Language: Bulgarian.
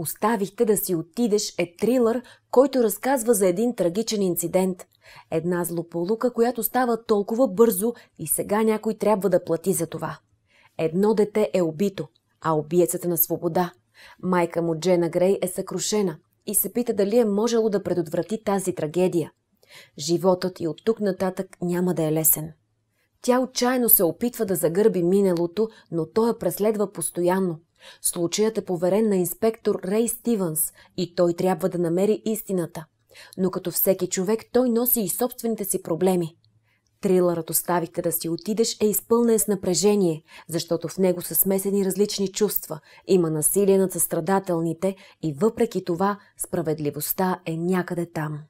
Оставихте да си отидеш е трилър, който разказва за един трагичен инцидент. Една злополука, която става толкова бързо и сега някой трябва да плати за това. Едно дете е убито, а убиецата на свобода. Майка му Джена Грей е съкрушена и се пита дали е можело да предотврати тази трагедия. Животът и от тук нататък няма да е лесен. Тя отчаяно се опитва да загърби миналото, но то я преследва постоянно – Случаят е поверен на инспектор Рей Стивенс и той трябва да намери истината. Но като всеки човек, той носи и собствените си проблеми. Трилърът оставихте да си отидеш е изпълнен с напрежение, защото в него са смесени различни чувства, има насилие над състрадателните и въпреки това справедливостта е някъде там.